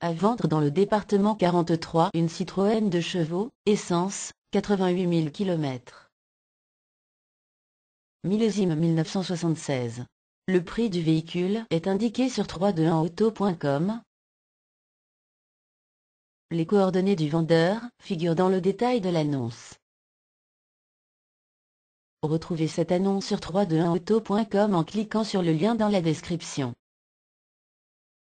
À vendre dans le département 43 une Citroën de chevaux, essence, 88 000 km. Millésime 1976. Le prix du véhicule est indiqué sur 321auto.com. Les coordonnées du vendeur figurent dans le détail de l'annonce. Retrouvez cette annonce sur 321auto.com en cliquant sur le lien dans la description.